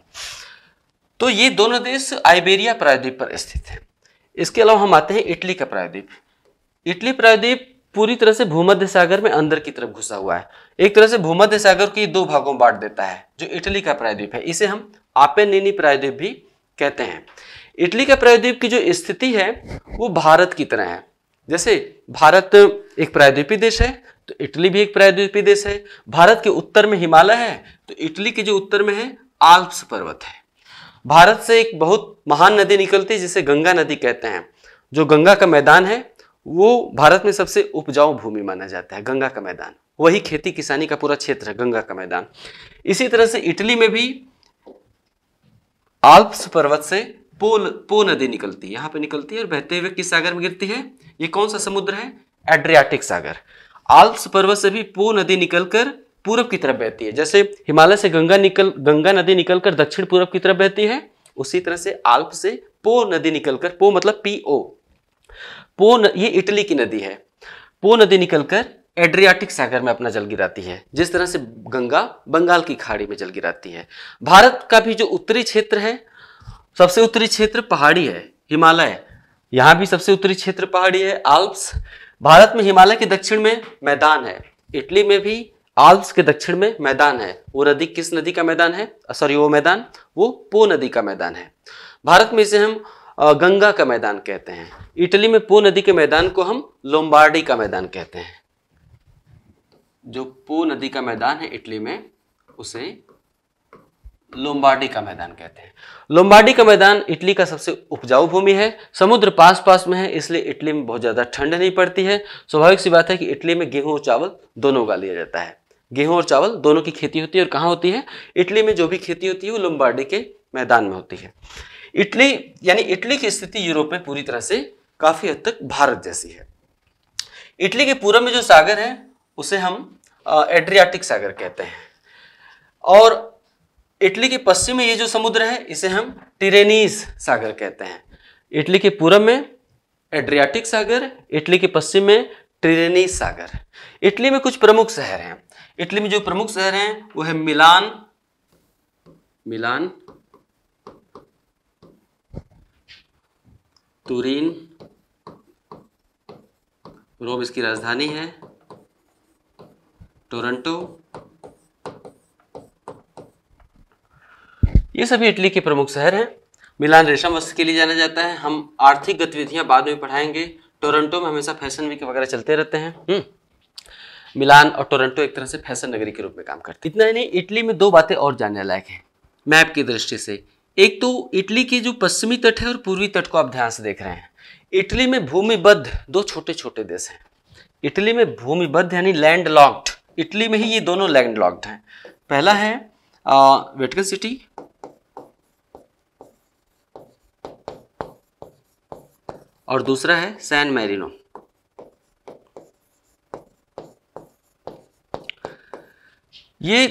तो ये दोनों देश आइबेरिया प्रायद्वीप पर स्थित है इसके अलावा हम आते हैं इटली का प्रायद्वीप इटली प्रायद्वीप पूरी तरह से भूमध्य सागर में अंदर की तरफ घुसा हुआ है एक तरह से भूमध्य सागर की दो भागों में बांट देता है जो इटली का प्रायद्वीप है इसे हम आपेनिनी प्रायद्वीप भी कहते हैं इटली का प्रायद्वीप की जो स्थिति है वो भारत की तरह है जैसे भारत एक प्रायद्वीपी देश है तो इटली भी एक प्रायद्वीपी देश है भारत के उत्तर में हिमालय है तो इटली के जो उत्तर में है आल्प्स पर्वत है भारत से एक बहुत महान नदी निकलती है जिसे गंगा नदी कहते हैं जो गंगा का मैदान है वो भारत में सबसे उपजाऊ भूमि माना जाता है गंगा का मैदान वही खेती किसानी का पूरा क्षेत्र है गंगा का मैदान इसी तरह से इटली में भी आल्प्स पर्वत से पो पो नदी निकलती है यहां पे निकलती है और बहते हुए किस सागर में गिरती है ये कौन सा समुद्र है एड्रियाटिक सागर आल्प्स पर्वत से भी पो नदी निकलकर पूर्व की तरफ बहती है जैसे हिमालय से गंगा निकल गंगा नदी निकलकर दक्षिण पूर्व की तरफ बहती है उसी तरह से आल्प से पो नदी निकलकर पो मतलब पी ओ पो न, ये इटली की नदी है पो नदी निकलकर एड्रियाटिक सागर में अपना जल गिराती है जिस तरह से गंगा बंगाल की खाड़ी में जल गिराती है भारत का भी जो उत्तरी क्षेत्र है सबसे उत्तरी क्षेत्र पहाड़ी है हिमालय यहाँ भी सबसे उत्तरी क्षेत्र पहाड़ी है आल्प्स भारत में हिमालय के दक्षिण में मैदान है इटली में भी आल्प्स के दक्षिण में मैदान है वो नदी किस नदी का मैदान है सॉरी वो मैदान वो पो नदी का मैदान है भारत में इसे हम गंगा का मैदान कहते हैं इटली में पो नदी के मैदान को हम लोम्बार्डी का मैदान कहते हैं जो पो नदी का मैदान है इटली में उसे लोम्बार्डी का मैदान कहते हैं लोम्बार्डी का मैदान इटली का सबसे उपजाऊ भूमि है समुद्र पास पास में है इसलिए इटली में बहुत ज़्यादा ठंड नहीं पड़ती है स्वाभाविक सी बात है कि इटली में गेहूं और चावल दोनों उगा लिया जाता है गेहूं और चावल दोनों की खेती होती है और कहाँ होती है इटली में जो भी खेती होती है वो लुम्बार्डी के मैदान में होती है इटली यानी इटली की स्थिति यूरोप में पूरी तरह से काफ़ी हद तक भारत जैसी है इटली के पूर्व में जो सागर है उसे हम एड्रियाटिक सागर कहते हैं और इटली के पश्चिम में ये जो समुद्र है इसे हम टिरेनीज सागर कहते हैं इटली के पूर्व में एड्रियाटिक सागर इटली के पश्चिम में टिरेनीज सागर इटली में कुछ प्रमुख शहर हैं इटली में जो प्रमुख शहर हैं वो है मिलान मिलान तुरीन रोम इसकी राजधानी है टोरंटो ये सभी इटली के प्रमुख शहर हैं मिलान रेशम वस्त्र के लिए जाना जाता है हम आर्थिक गतिविधियां बाद में पढ़ाएंगे टोरंटो में हमेशा फैशन वीक वगैरह चलते रहते हैं हम्म। मिलान और टोरंटो एक तरह से फैशन नगरी के रूप में काम करती इतना ही नहीं इटली में दो बातें और जानने लायक है मैप की दृष्टि से एक तो इटली के जो पश्चिमी तट है और पूर्वी तट को आप ध्यान से देख रहे हैं इटली में भूमिबद्ध दो छोटे छोटे देश हैं इटली में भूमिबद्ध यानी लैंड लॉक्ड इटली में ही ये दोनों लैंड लॉक्ड हैं पहला है वेटिकन सिटी और दूसरा है सैन मैरिनो ये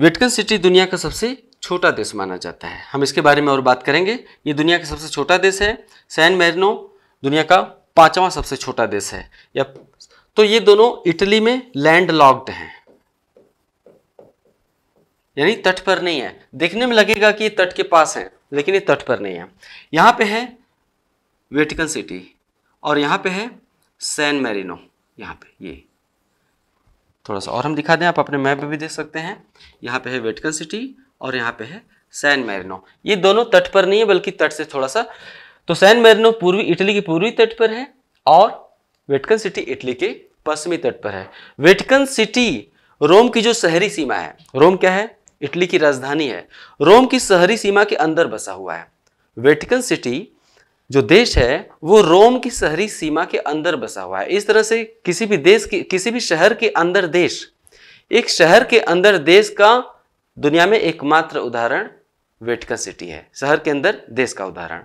वेटकन सिटी दुनिया का सबसे छोटा देश माना जाता है हम इसके बारे में और बात करेंगे ये दुनिया का सबसे छोटा देश है सैन मैरिनो दुनिया का पांचवा सबसे छोटा देश है या तो ये दोनों इटली में लैंड लॉक्ड हैं यानी तट पर नहीं है देखने में लगेगा कि ये तट के पास है लेकिन ये तट पर नहीं है यहाँ पे है वेटिकन सिटी और यहाँ पे है सैन मैरिनो यहाँ पे ये थोड़ा सा और हम दिखा दें आप अपने मैप में भी देख सकते हैं यहाँ पे है वेटकन सिटी और यहाँ पे है सैन मैरिनो ये दोनों तट पर नहीं है बल्कि तट से थोड़ा सा तो सैन मैरिनो पूर्वी इटली के पूर्वी तट पर है और वेटकन सिटी इटली के पश्चिमी तट पर है वेटकन सिटी रोम की जो शहरी सीमा है रोम क्या है इटली की राजधानी है रोम की शहरी सीमा के अंदर बसा हुआ है वेटिकन सिटी जो देश है वो रोम की शहरी सीमा के अंदर बसा हुआ है इस तरह से किसी भी देश की किसी भी शहर के अंदर देश एक शहर के अंदर देश का दुनिया में एकमात्र उदाहरण वेटिकन सिटी है शहर के अंदर देश का उदाहरण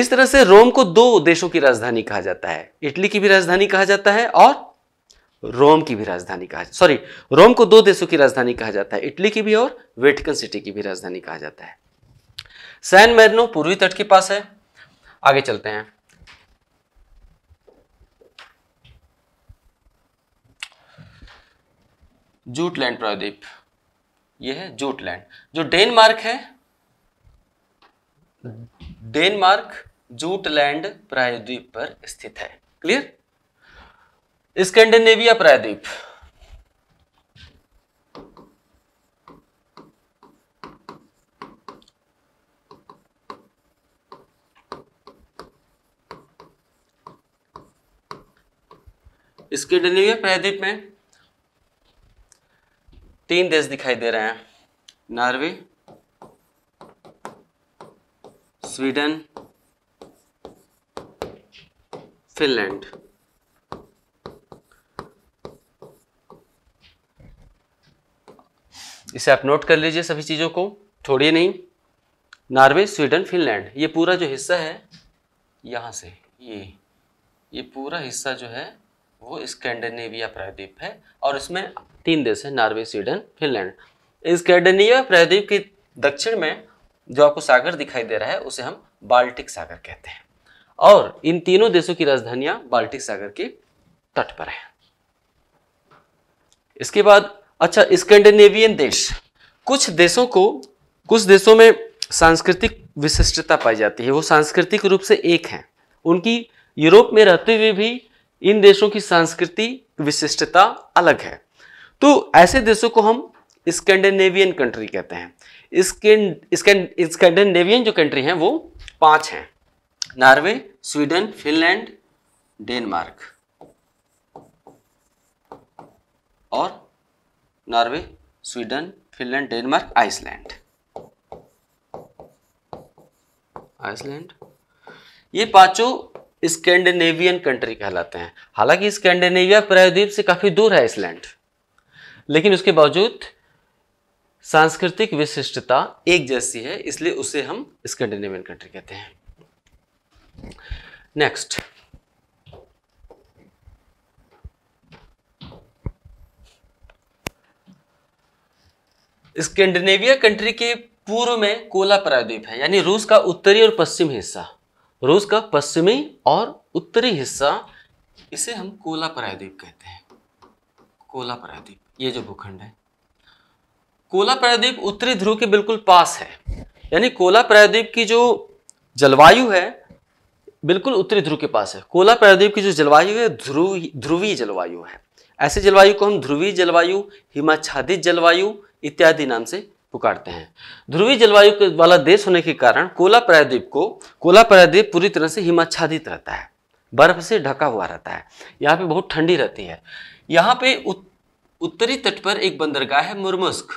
इस तरह से रोम को दो देशों की राजधानी कहा जाता है इटली की भी राजधानी कहा जाता है और रोम की भी राजधानी कहा सॉरी रोम को दो देशों की राजधानी कहा जाता है इटली की भी और वेटिकन सिटी की भी राजधानी कहा जाता है सैन मैरनो पूर्वी तट के पास है आगे चलते हैं जूटलैंड प्रायद्वीप ये है जूटलैंड जो डेनमार्क है डेनमार्क जूटलैंड प्रायद्वीप पर स्थित है क्लियर स्कैंडिनेविया प्रायद्वीप इसकी डिलीवरी है में तीन देश दिखाई दे रहे हैं नॉर्वे स्वीडन फिनलैंड इसे आप नोट कर लीजिए सभी चीज़ों को छोड़िए नहीं नॉर्वे स्वीडन फिनलैंड ये पूरा जो हिस्सा है यहां से ये ये पूरा हिस्सा जो है वो स्कैंडिनेविया प्रायद्वीप है और इसमें तीन देश है नॉर्वे स्वीडन फिनलैंड स्कैंडिनेविया प्रायद्वीप के दक्षिण में जो आपको सागर दिखाई दे रहा है उसे हम बाल्टिक सागर कहते हैं और इन तीनों देशों की राजधानियां बाल्टिक सागर के तट पर है इसके बाद अच्छा स्कैंडिनेवियन देश कुछ देशों को कुछ देशों में सांस्कृतिक विशिष्टता पाई जाती है वो सांस्कृतिक रूप से एक हैं उनकी यूरोप में रहते हुए भी, भी इन देशों की संस्कृति विशिष्टता अलग है तो ऐसे देशों को हम स्कैंडिनेवियन कंट्री कहते हैं स्कैंडिनेवियन जो कंट्री हैं वो पांच हैं नॉर्वे स्वीडन फिनलैंड डेनमार्क और Norway Sweden Finland Denmark Iceland Iceland ये पांचों स्कैंडिनेवियन कंट्री कहलाते हैं हालांकि स्कैंडिनेविया प्रायद्वीप से काफ़ी दूर है आइसलैंड लेकिन उसके बावजूद सांस्कृतिक विशिष्टता एक जैसी है इसलिए उसे हम स्कैंडिनेवियन कंट्री कहते हैं नेक्स्ट स्कैंडिनेविया कंट्री के पूर्व में कोला प्रायद्वीप है यानी रूस का उत्तरी और पश्चिम हिस्सा रूस का पश्चिमी और उत्तरी हिस्सा इसे हम कोला प्रायद्वीप कहते हैं कोला प्रायद्वीप ये जो भूखंड है कोला प्रायद्वीप उत्तरी ध्रुव के बिल्कुल पास है यानी कोला प्रायद्वीप की जो जलवायु है बिल्कुल उत्तरी ध्रुव के पास है कोला प्रायद्वीप की जो जलवायु है ध्रुव ध्रुवीय जलवायु है ऐसी जलवायु को हम ध्रुवीय जलवायु हिमाच्छादित जलवायु इत्यादि नाम से पुकारते हैं ध्रुवीय जलवायु वाला देश होने के कारण कोला प्रायद्वीप को कोला प्रायद्वीप पूरी तरह से हिमाच्छादित रहता है बर्फ से ढका हुआ रहता है यहाँ पे बहुत ठंडी रहती है यहाँ पे उत, उत्तरी तट पर एक बंदरगाह है मुरमुस्क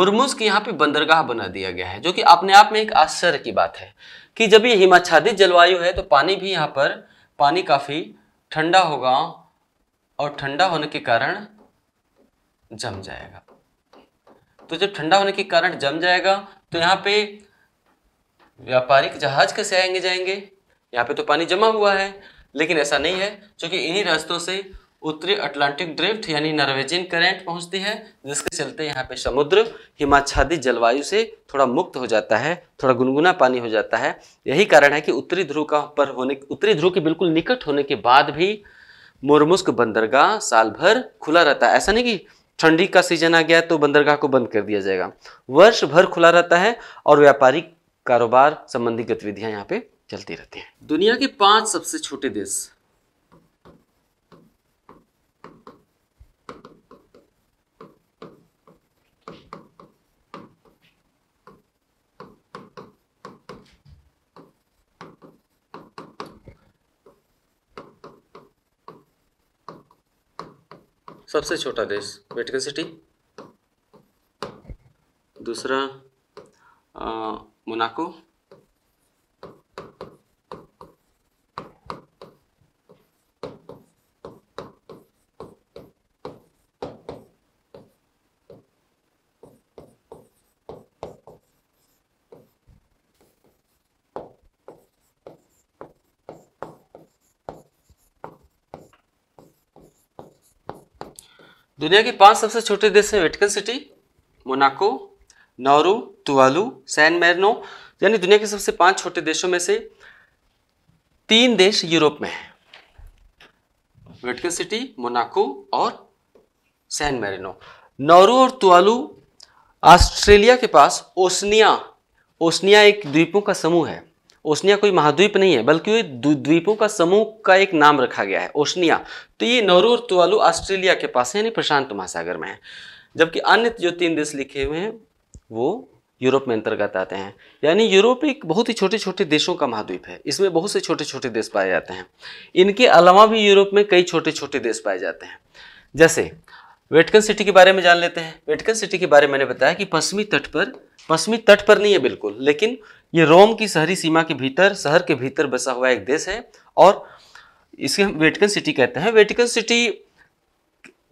मुरमुस्क यहाँ पे बंदरगाह बना दिया गया है जो कि अपने आप में एक आश्चर्य की बात है कि जब ये हिमाच्छादित जलवायु है तो पानी भी यहाँ पर पानी काफ़ी ठंडा होगा और ठंडा होने के कारण जम जाएगा तो जब ठंडा होने के कारण जम जाएगा तो यहाँ पे व्यापारिक जहाज कैसे आएंगे जाएंगे यहाँ पे तो पानी जमा हुआ है लेकिन ऐसा नहीं है क्योंकि इन्हीं रास्तों से उत्तरी अटलांटिक ड्रिफ्ट यानी नॉर्वेजियन करंट पहुंचती है जिसके चलते यहाँ पे समुद्र हिमाच्छादित जलवायु से थोड़ा मुक्त हो जाता है थोड़ा गुनगुना पानी हो जाता है यही कारण है कि उत्तरी ध्रुव का पर होने उत्तरी ध्रुव के बिल्कुल निकट होने के बाद भी मोरमुस्क बंदरगाह साल भर खुला रहता है ऐसा नहीं कि ठंडी का सीजन आ गया तो बंदरगाह को बंद कर दिया जाएगा वर्ष भर खुला रहता है और व्यापारिक कारोबार संबंधी गतिविधियां यहाँ पे चलती रहती हैं दुनिया के पांच सबसे छोटे देश सबसे छोटा देश वेटिकन सिटी दूसरा मोनाको दुनिया के पांच सबसे छोटे देश हैं Vatican City Monaco Nauru Tuvalu San Marino यानी दुनिया के सबसे पांच छोटे देशों में से तीन देश यूरोप में हैं वेटिकन सिटी मोनाको और सैन मैरिनो नौरू और तुआलू ऑस्ट्रेलिया के पास ओसनिया ओसनिया एक द्वीपों का समूह है ओशनिया कोई महाद्वीप नहीं है बल्कि द्वीपों का समूह का एक नाम रखा गया है ओशनिया तो ये नौरू और तुवालू ऑस्ट्रेलिया के पास है यानी प्रशांत महासागर में है जबकि अन्य जो तीन देश लिखे हुए हैं वो यूरोप में अंतर्गत आते हैं यानी यूरोप एक बहुत ही छोटे छोटे देशों का महाद्वीप है इसमें बहुत से छोटे छोटे देश पाए जाते हैं इनके अलावा भी यूरोप में कई छोटे छोटे देश पाए जाते हैं जैसे वेटकन सिटी के बारे में जान लेते हैं वेटकन सिटी के बारे में मैंने बताया कि पश्चिमी तट पर पश्चिमी तट पर नहीं है बिल्कुल लेकिन ये रोम की शहरी सीमा के भीतर शहर के भीतर बसा हुआ एक देश है और इसे हम वेटिकन सिटी कहते हैं वेटिकन सिटी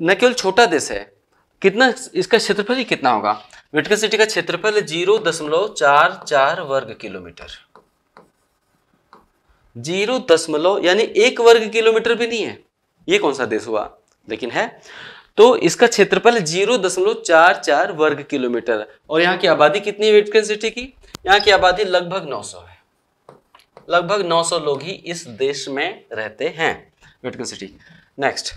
न केवल छोटा देश है कितना इसका क्षेत्रफल ही कितना होगा वेटिकन सिटी का क्षेत्रफल है जीरो दशमलव चार चार वर्ग किलोमीटर जीरो दशमलव यानी एक वर्ग किलोमीटर भी नहीं है ये कौन सा देश हुआ लेकिन है तो इसका क्षेत्रफल जीरो दशमलव चार चार वर्ग किलोमीटर और यहाँ की आबादी कितनी है वेटकन सिटी की यहाँ की आबादी लगभग 900 है लगभग 900 लोग ही इस देश में रहते हैं Vatican City next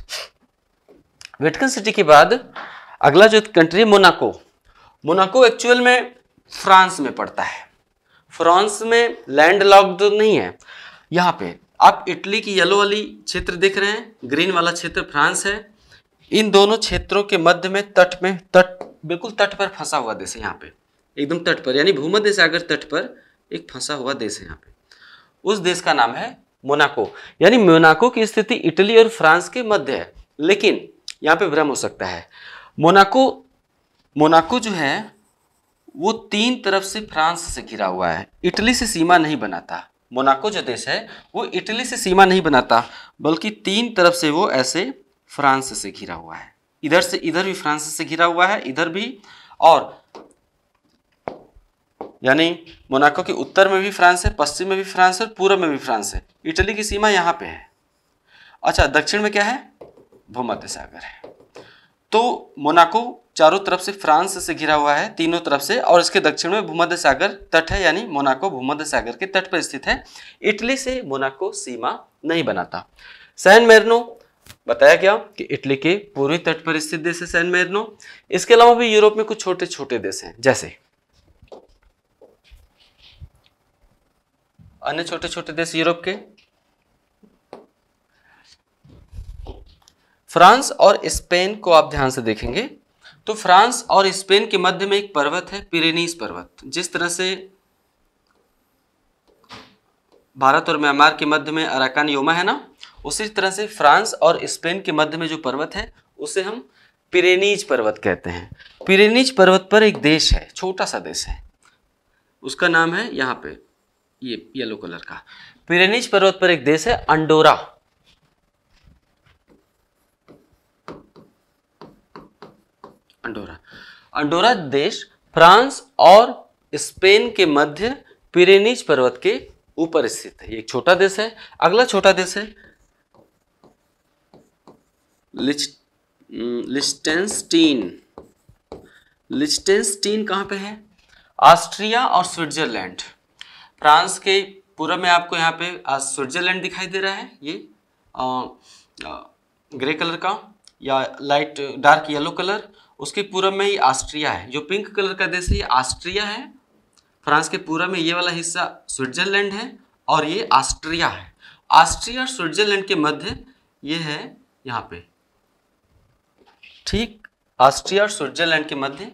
Vatican City के बाद अगला जो कंट्री मोनाको मोनाको एक्चुअल में फ्रांस में पड़ता है फ्रांस में लैंड लॉक तो नहीं है यहाँ पे आप इटली की येलो वाली क्षेत्र देख रहे हैं ग्रीन वाला क्षेत्र फ्रांस है इन दोनों क्षेत्रों के मध्य में तट में तट बिल्कुल तट पर फंसा हुआ देश है यहाँ पे एकदम तट पर यानी भूमध्य सागर तट पर एक फंसा हुआ देश है यहाँ पे उस देश का नाम है मोनाको यानी मोनाको की स्थिति इटली और फ्रांस के मध्य है लेकिन यहाँ पे भ्रम हो सकता है मोनाको मोनाको जो है वो तीन तरफ से फ्रांस से घिरा हुआ है इटली से सीमा नहीं बनाता मोनाको जो देश है वो इटली से सीमा नहीं बनाता बल्कि तीन तरफ से वो ऐसे फ्रांस से घिरा हुआ है इधर से इधर भी फ्रांस से घिरा हुआ है इधर भी और यानी मोनाको के उत्तर में भी फ्रांस है पश्चिम में भी फ्रांस है पूर्व में भी फ्रांस है इटली की सीमा यहाँ पे है अच्छा दक्षिण में क्या है भूमध्य सागर है तो मोनाको चारों तरफ से फ्रांस से घिरा हुआ है तीनों तरफ से और इसके दक्षिण में भूमध्य सागर तट है यानी मोनाको भूमध्य सागर के तट पर स्थित है इटली से मोनाको सीमा नहीं बनाता सैन मेरनो बताया गया कि इटली के पूर्वी तट पर स्थित देश है सैन मेरिनो इसके अलावा भी यूरोप में कुछ छोटे छोटे देश हैं जैसे अन्य छोटे छोटे देश यूरोप के फ्रांस और स्पेन को आप ध्यान से देखेंगे तो फ्रांस और स्पेन के मध्य में एक पर्वत है पिरेनीस पर्वत जिस तरह से भारत और म्यांमार के मध्य में अराकान योमा है ना उसी तरह से फ्रांस और स्पेन के मध्य में जो पर्वत है उसे हम पिरेनीज पर्वत कहते हैं पिरेनीज पर्वत पर एक देश है छोटा सा देश है उसका नाम है यहाँ पे ये येलो कलर का पिरेनीज पर्वत पर एक देश है अंडोरा अंडोरा अंडोरा देश फ्रांस और स्पेन के मध्य पिरेनीज पर्वत के ऊपर स्थित है एक छोटा देश है अगला छोटा देश है लिस्टेंस्टीन लिस्टेंस्टीन कहाँ पे है ऑस्ट्रिया और स्विट्जरलैंड फ्रांस के पूर्व में आपको यहाँ पे स्विट्जरलैंड दिखाई दे रहा है ये आ, आ, ग्रे कलर का या लाइट डार्क येलो कलर उसके पूर्व में ही ऑस्ट्रिया है जो पिंक कलर का देश है ये ऑस्ट्रिया है फ्रांस के पूरा में ये वाला हिस्सा स्विट्जरलैंड है और ये ऑस्ट्रिया है ऑस्ट्रिया और स्विट्जरलैंड के मध्य ये है यहाँ पे ठीक ऑस्ट्रिया और स्विट्जरलैंड के मध्य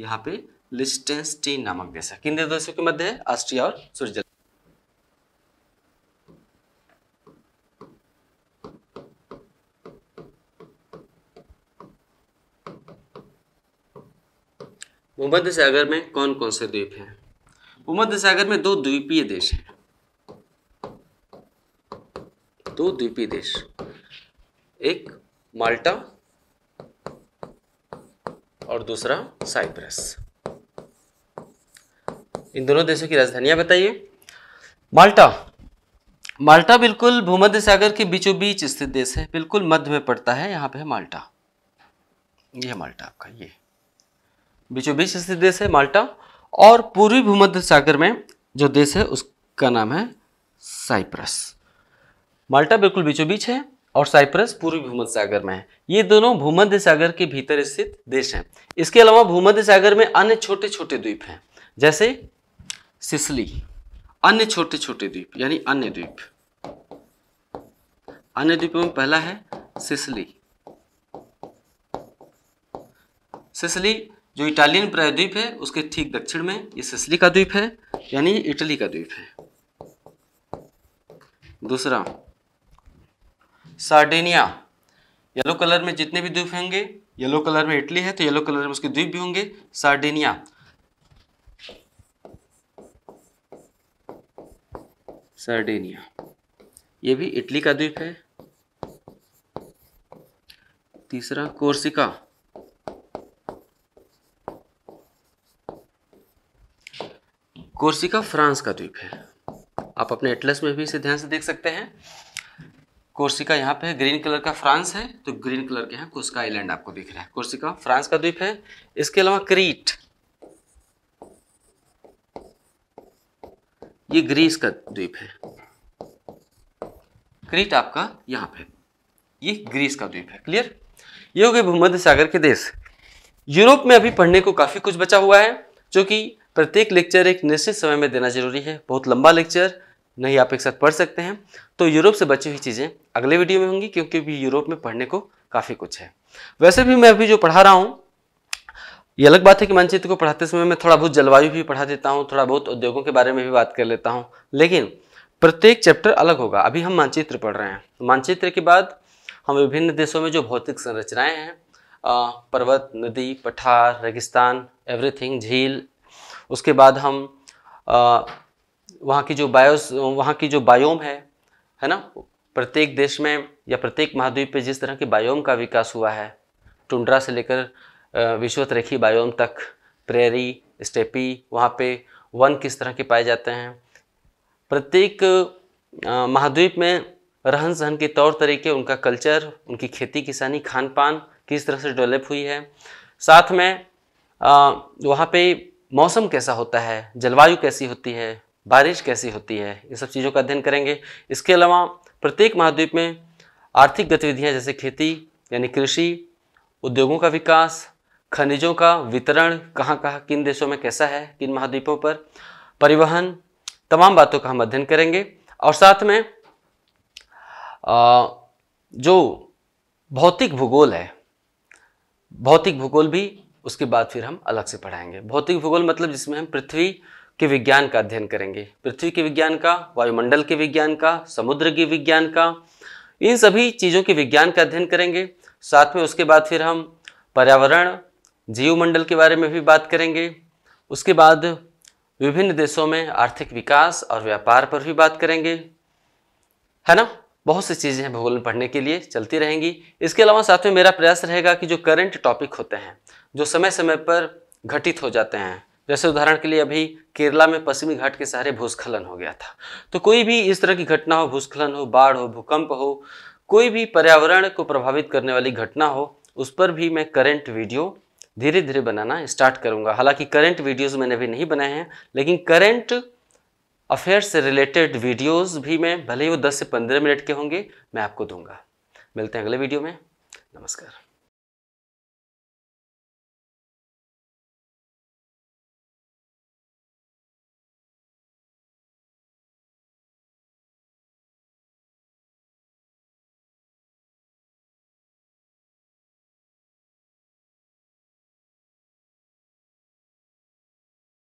यहाँ पे लिस्टेंस्टीन नामक देश है किन देशों के मध्य है ऑस्ट्रिया और स्विट्जरलैंड भूमध्य सागर में कौन कौन से द्वीप हैं भूमध्य सागर में दो द्वीपीय देश हैं दो द्वीपीय देश एक माल्टा और दूसरा साइप्रस इन दोनों देशों की राजधानियां बताइए माल्टा माल्टा बिल्कुल भूमध्य सागर के बीचों बीच स्थित देश है बिल्कुल मध्य में पड़ता है यहां पे है माल्टा ये है माल्टा आपका ये बीचों बीच स्थित देश है माल्टा और पूर्वी भूमध्य सागर में जो देश है उसका नाम है साइप्रस माल्टा बिल्कुल बीचों बीच है और साइप्रस पूर्वी भूमध्य सागर में है ये दोनों भूमध्य सागर के भीतर स्थित देश हैं इसके अलावा भूमध्य सागर में अन्य छोटे छोटे द्वीप हैं जैसे सिसली अन्य छोटे छोटे द्वीप यानी अन्य द्वीप अन्य द्वीपों में पहला है सिसली सिसली जो इटालियन प्रायद्वीप है उसके ठीक दक्षिण में ये सिसली का द्वीप है यानी इटली का द्वीप है दूसरा सार्डेनिया येलो कलर में जितने भी द्वीप होंगे येलो कलर में इटली है तो येलो कलर में उसके द्वीप भी होंगे सार्डेनिया सार्डेनिया ये भी इटली का द्वीप है तीसरा कोर्सिका कोर्सिका फ्रांस का द्वीप है आप अपने एटलस में भी इसे ध्यान से देख सकते हैं कोर्सिका यहाँ पे ग्रीन कलर का फ्रांस है तो ग्रीन कलर के यहाँ कोर्सिका आइलैंड आपको दिख रहा है कोर्सिका फ्रांस का द्वीप है इसके अलावा क्रीट ये ग्रीस का द्वीप है क्रीट आपका यहाँ पे ये ग्रीस का द्वीप है क्लियर ये हो गए भूमध्य सागर के देश यूरोप में अभी पढ़ने को काफ़ी कुछ बचा हुआ है जो कि प्रत्येक लेक्चर एक निश्चित समय में देना जरूरी है बहुत लंबा लेक्चर नहीं आप एक साथ पढ़ सकते हैं तो यूरोप से बची हुई चीज़ें अगले वीडियो में होंगी क्योंकि अभी यूरोप में पढ़ने को काफ़ी कुछ है वैसे भी मैं अभी जो पढ़ा रहा हूँ ये अलग बात है कि मानचित्र को पढ़ाते समय मैं थोड़ा बहुत जलवायु भी पढ़ा देता हूँ थोड़ा बहुत उद्योगों के बारे में भी बात कर लेता हूँ लेकिन प्रत्येक चैप्टर अलग होगा अभी हम मानचित्र पढ़ रहे हैं तो मानचित्र के बाद हम विभिन्न देशों में जो भौतिक संरचनाएँ हैं पर्वत नदी पठार रेगिस्तान एवरीथिंग झील उसके बाद हम वहाँ की जो बायोस वहाँ की जो बायोम है है ना प्रत्येक देश में या प्रत्येक महाद्वीप पे जिस तरह के बायोम का विकास हुआ है टुंड्रा से लेकर विश्वतरेखी बायोम तक प्रेरी स्टेपी वहाँ पे वन किस तरह के पाए जाते हैं प्रत्येक महाद्वीप में रहन सहन के तौर तरीके उनका कल्चर उनकी खेती किसानी खान पान किस तरह से डेवलप हुई है साथ में वहाँ पे मौसम कैसा होता है जलवायु कैसी होती है बारिश कैसी होती है इन सब चीज़ों का अध्ययन करेंगे इसके अलावा प्रत्येक महाद्वीप में आर्थिक गतिविधियाँ जैसे खेती यानी कृषि उद्योगों का विकास खनिजों का वितरण कहाँ कहाँ किन देशों में कैसा है किन महाद्वीपों पर परिवहन तमाम बातों का हम अध्ययन करेंगे और साथ में आ, जो भौतिक भूगोल है भौतिक भूगोल भी उसके बाद फिर हम अलग से पढ़ाएंगे भौतिक भूगोल मतलब जिसमें हम पृथ्वी के विज्ञान का अध्ययन करेंगे पृथ्वी के विज्ञान का वायुमंडल के विज्ञान का समुद्र के विज्ञान का इन सभी चीज़ों के विज्ञान का अध्ययन करेंगे साथ में उसके बाद फिर हम पर्यावरण जीवमंडल के बारे में भी बात करेंगे उसके बाद विभिन्न देशों में आर्थिक विकास और व्यापार पर भी बात करेंगे है ना बहुत सी चीज़ें हैं भूगोल में पढ़ने के लिए चलती रहेंगी इसके अलावा साथ में मेरा प्रयास रहेगा कि जो करंट टॉपिक होते हैं जो समय समय पर घटित हो जाते हैं जैसे उदाहरण के लिए अभी केरला में पश्चिमी घाट के सहारे भूस्खलन हो गया था तो कोई भी इस तरह की घटना हो भूस्खलन हो बाढ़ हो भूकंप हो कोई भी पर्यावरण को प्रभावित करने वाली घटना हो उस पर भी मैं करंट वीडियो धीरे धीरे बनाना स्टार्ट करूंगा हालांकि करंट वीडियोस मैंने अभी नहीं बनाए हैं लेकिन करंट अफेयर्स से रिलेटेड वीडियोस भी मैं भले ही वो 10 से 15 मिनट के होंगे मैं आपको दूंगा मिलते हैं अगले वीडियो में नमस्कार